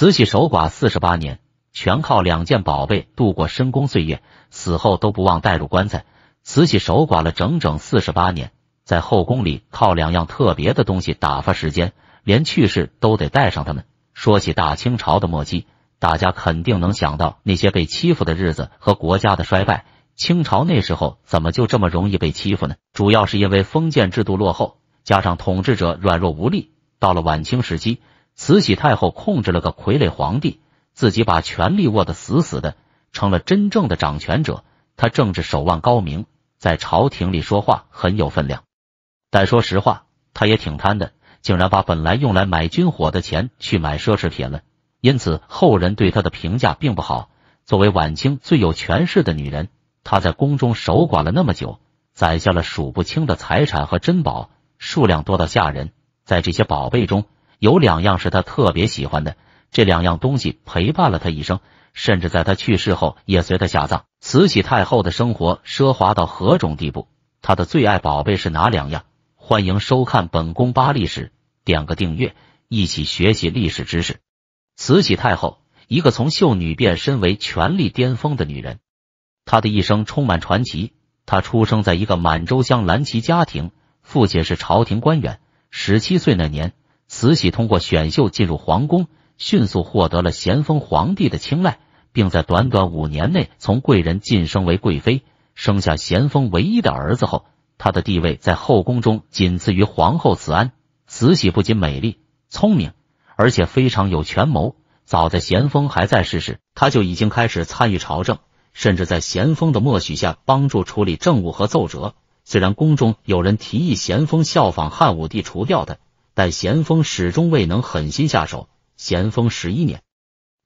慈禧守寡四十八年，全靠两件宝贝度过深宫岁月，死后都不忘带入棺材。慈禧守寡了整整四十八年，在后宫里靠两样特别的东西打发时间，连去世都得带上它们。说起大清朝的末期，大家肯定能想到那些被欺负的日子和国家的衰败。清朝那时候怎么就这么容易被欺负呢？主要是因为封建制度落后，加上统治者软弱无力。到了晚清时期。慈禧太后控制了个傀儡皇帝，自己把权力握得死死的，成了真正的掌权者。他政治手腕高明，在朝廷里说话很有分量。但说实话，他也挺贪的，竟然把本来用来买军火的钱去买奢侈品了。因此，后人对他的评价并不好。作为晚清最有权势的女人，她在宫中守寡了那么久，攒下了数不清的财产和珍宝，数量多到吓人。在这些宝贝中，有两样是他特别喜欢的，这两样东西陪伴了他一生，甚至在他去世后也随他下葬。慈禧太后的生活奢华到何种地步？她的最爱宝贝是哪两样？欢迎收看《本宫八历史》，点个订阅，一起学习历史知识。慈禧太后，一个从秀女变身为权力巅峰的女人，她的一生充满传奇。她出生在一个满洲乡蓝旗家庭，父亲是朝廷官员。十七岁那年。慈禧通过选秀进入皇宫，迅速获得了咸丰皇帝的青睐，并在短短五年内从贵人晋升为贵妃。生下咸丰唯一的儿子后，她的地位在后宫中仅次于皇后慈安。慈禧不仅美丽、聪明，而且非常有权谋。早在咸丰还在世时，她就已经开始参与朝政，甚至在咸丰的默许下帮助处理政务和奏折。虽然宫中有人提议咸丰效仿汉武帝除掉他。但咸丰始终未能狠心下手。咸丰十一年，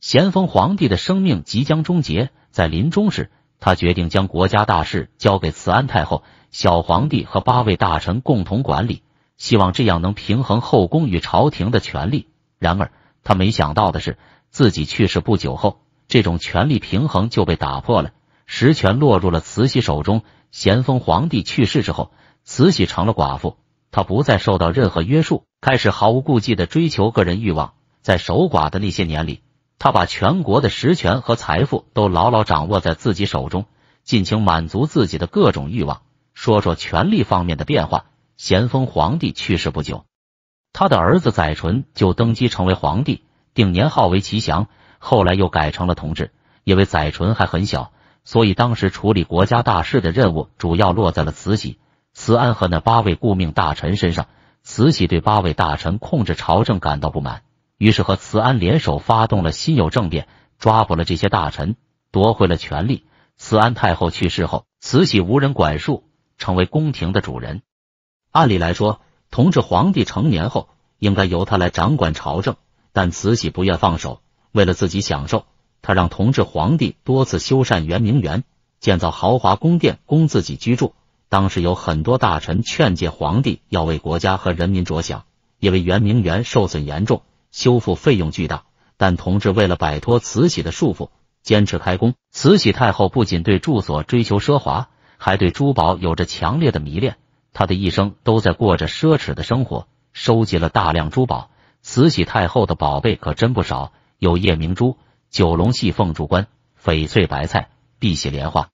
咸丰皇帝的生命即将终结，在临终时，他决定将国家大事交给慈安太后、小皇帝和八位大臣共同管理，希望这样能平衡后宫与朝廷的权力。然而，他没想到的是，自己去世不久后，这种权力平衡就被打破了，实权落入了慈禧手中。咸丰皇帝去世之后，慈禧成了寡妇。他不再受到任何约束，开始毫无顾忌的追求个人欲望。在守寡的那些年里，他把全国的实权和财富都牢牢掌握在自己手中，尽情满足自己的各种欲望。说说权力方面的变化，咸丰皇帝去世不久，他的儿子载淳就登基成为皇帝，定年号为祺祥，后来又改成了同治。因为载淳还很小，所以当时处理国家大事的任务主要落在了慈禧。慈安和那八位顾命大臣身上，慈禧对八位大臣控制朝政感到不满，于是和慈安联手发动了辛酉政变，抓捕了这些大臣，夺回了权力。慈安太后去世后，慈禧无人管束，成为宫廷的主人。按理来说，同治皇帝成年后应该由他来掌管朝政，但慈禧不愿放手，为了自己享受，他让同治皇帝多次修缮圆明园，建造豪华宫殿供自己居住。当时有很多大臣劝诫皇帝要为国家和人民着想，因为圆明园受损严重，修复费用巨大。但同志为了摆脱慈禧的束缚，坚持开工。慈禧太后不仅对住所追求奢华，还对珠宝有着强烈的迷恋。她的一生都在过着奢侈的生活，收集了大量珠宝。慈禧太后的宝贝可真不少，有夜明珠、九龙戏凤珠冠、翡翠白菜、碧玺莲花、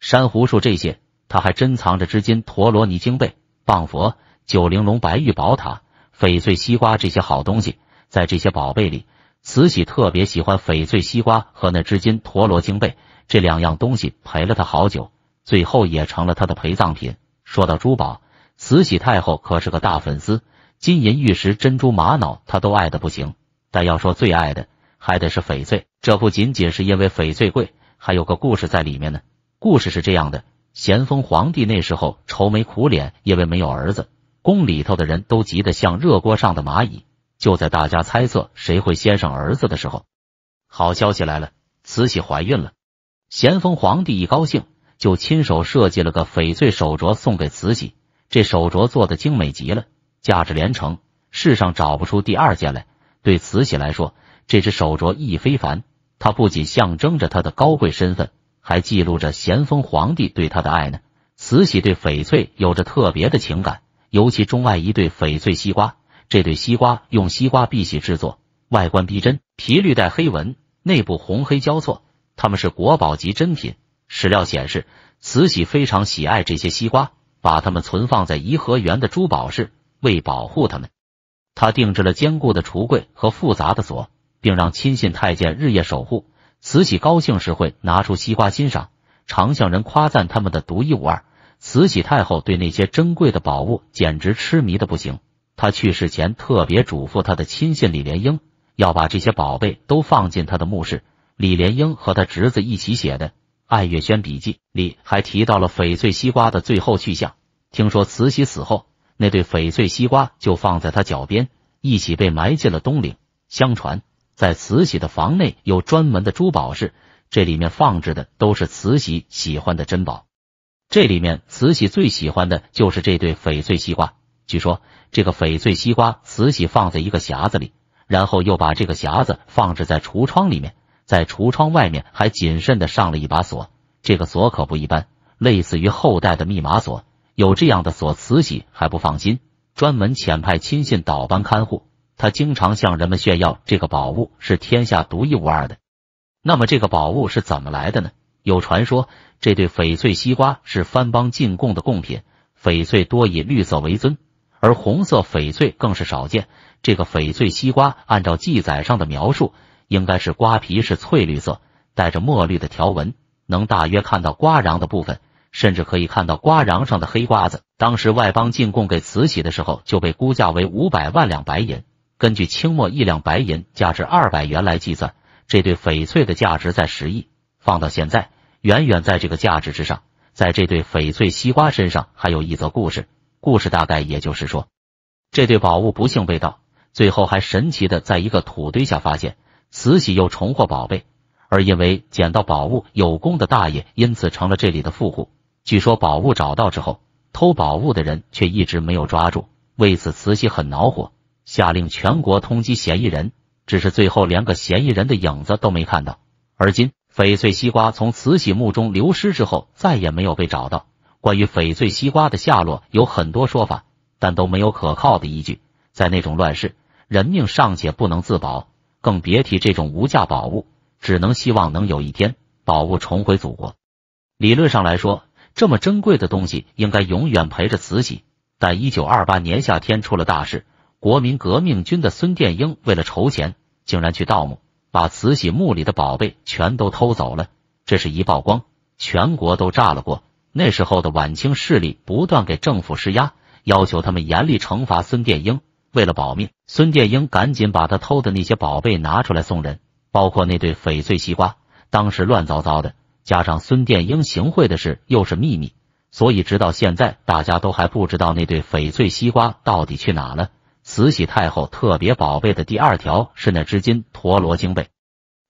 珊瑚树这些。他还珍藏着织金陀罗尼经被、棒佛、九玲珑白玉宝塔、翡翠西瓜这些好东西。在这些宝贝里，慈禧特别喜欢翡翠西瓜和那织金陀罗经被，这两样东西，陪了他好久，最后也成了他的陪葬品。说到珠宝，慈禧太后可是个大粉丝，金银玉石、珍珠玛瑙她都爱的不行。但要说最爱的，还得是翡翠。这不仅仅是因为翡翠贵，还有个故事在里面呢。故事是这样的。咸丰皇帝那时候愁眉苦脸，因为没有儿子，宫里头的人都急得像热锅上的蚂蚁。就在大家猜测谁会先生儿子的时候，好消息来了，慈禧怀孕了。咸丰皇帝一高兴，就亲手设计了个翡翠手镯送给慈禧。这手镯做的精美极了，价值连城，世上找不出第二件来。对慈禧来说，这只手镯意非凡，它不仅象征着她的高贵身份。还记录着咸丰皇帝对他的爱呢。慈禧对翡翠有着特别的情感，尤其中爱一对翡翠西瓜。这对西瓜用西瓜碧玺制作，外观逼真，皮绿带黑纹，内部红黑交错。它们是国宝级珍品。史料显示，慈禧非常喜爱这些西瓜，把它们存放在颐和园的珠宝室，为保护它们，他定制了坚固的橱柜和复杂的锁，并让亲信太监日夜守护。慈禧高兴时会拿出西瓜欣赏，常向人夸赞他们的独一无二。慈禧太后对那些珍贵的宝物简直痴迷的不行。她去世前特别嘱咐她的亲信李莲英要把这些宝贝都放进她的墓室。李莲英和他侄子一起写的《爱月轩笔记》里还提到了翡翠西瓜的最后去向。听说慈禧死后，那对翡翠西瓜就放在她脚边，一起被埋进了东陵。相传。在慈禧的房内有专门的珠宝室，这里面放置的都是慈禧喜欢的珍宝。这里面慈禧最喜欢的就是这对翡翠西瓜。据说这个翡翠西瓜，慈禧放在一个匣子里，然后又把这个匣子放置在橱窗里面，在橱窗外面还谨慎的上了一把锁。这个锁可不一般，类似于后代的密码锁。有这样的锁，慈禧还不放心，专门遣派亲信倒班看护。他经常向人们炫耀这个宝物是天下独一无二的。那么这个宝物是怎么来的呢？有传说，这对翡翠西瓜是藩邦进贡的贡品。翡翠多以绿色为尊，而红色翡翠更是少见。这个翡翠西瓜按照记载上的描述，应该是瓜皮是翠绿色，带着墨绿的条纹，能大约看到瓜瓤的部分，甚至可以看到瓜瓤上的黑瓜子。当时外邦进贡给慈禧的时候，就被估价为五百万两白银。根据清末一两白银价值二百元来计算，这对翡翠的价值在十亿。放到现在，远远在这个价值之上。在这对翡翠西瓜身上还有一则故事，故事大概也就是说，这对宝物不幸被盗，最后还神奇的在一个土堆下发现，慈禧又重获宝贝。而因为捡到宝物有功的大爷，因此成了这里的富户。据说宝物找到之后，偷宝物的人却一直没有抓住，为此慈禧很恼火。下令全国通缉嫌疑人，只是最后连个嫌疑人的影子都没看到。而今，翡翠西瓜从慈禧墓中流失之后，再也没有被找到。关于翡翠西瓜的下落，有很多说法，但都没有可靠的依据。在那种乱世，人命尚且不能自保，更别提这种无价宝物。只能希望能有一天宝物重回祖国。理论上来说，这么珍贵的东西应该永远陪着慈禧，但一九二八年夏天出了大事。国民革命军的孙殿英为了筹钱，竟然去盗墓，把慈禧墓里的宝贝全都偷走了。这事一曝光，全国都炸了锅。那时候的晚清势力不断给政府施压，要求他们严厉惩罚孙殿英。为了保命，孙殿英赶紧把他偷的那些宝贝拿出来送人，包括那对翡翠西瓜。当时乱糟糟的，加上孙殿英行贿的事又是秘密，所以直到现在，大家都还不知道那对翡翠西瓜到底去哪了。慈禧太后特别宝贝的第二条是那只金陀罗经被，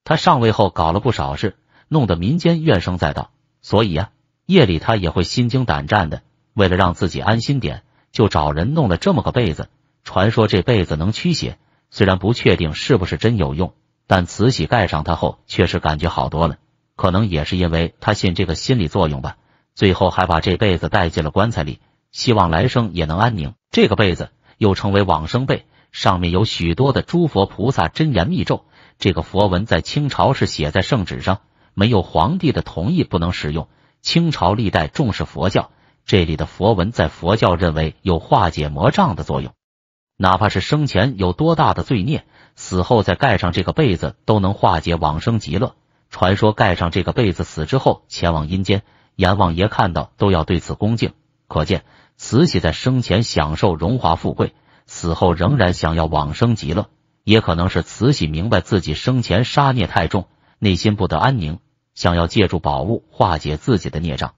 她上位后搞了不少事，弄得民间怨声载道，所以呀，夜里她也会心惊胆战的。为了让自己安心点，就找人弄了这么个被子，传说这被子能驱邪，虽然不确定是不是真有用，但慈禧盖上它后确实感觉好多了，可能也是因为她信这个心理作用吧。最后还把这被子带进了棺材里，希望来生也能安宁。这个被子。又称为往生被，上面有许多的诸佛菩萨真言密咒。这个佛文在清朝是写在圣旨上，没有皇帝的同意不能使用。清朝历代重视佛教，这里的佛文在佛教认为有化解魔障的作用。哪怕是生前有多大的罪孽，死后再盖上这个被子都能化解往生极乐。传说盖上这个被子死之后前往阴间，阎王爷看到都要对此恭敬。可见。慈禧在生前享受荣华富贵，死后仍然想要往生极乐，也可能是慈禧明白自己生前杀孽太重，内心不得安宁，想要借助宝物化解自己的孽障。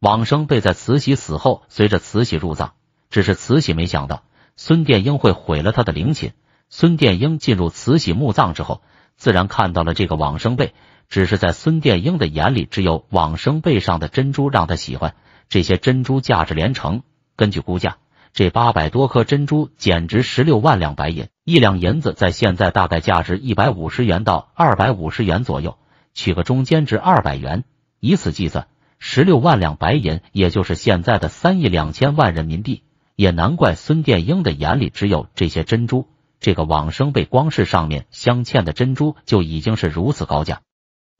往生被在慈禧死后，随着慈禧入葬。只是慈禧没想到孙殿英会毁了他的陵寝。孙殿英进入慈禧墓葬之后，自然看到了这个往生被，只是在孙殿英的眼里，只有往生贝上的珍珠让他喜欢，这些珍珠价值连城。根据估价，这八百多颗珍珠简值十六万两白银，一两银子在现在大概价值一百五十元到二百五十元左右，取个中间值二百元，以此计算，十六万两白银也就是现在的三亿两千万人民币。也难怪孙殿英的眼里只有这些珍珠，这个往生贝光是上面镶嵌的珍珠就已经是如此高价，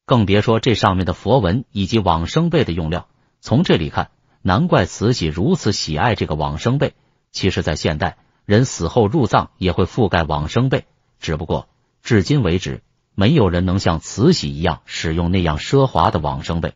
更别说这上面的佛文以及往生贝的用料。从这里看。难怪慈禧如此喜爱这个往生被。其实，在现代，人死后入葬也会覆盖往生被，只不过至今为止，没有人能像慈禧一样使用那样奢华的往生被。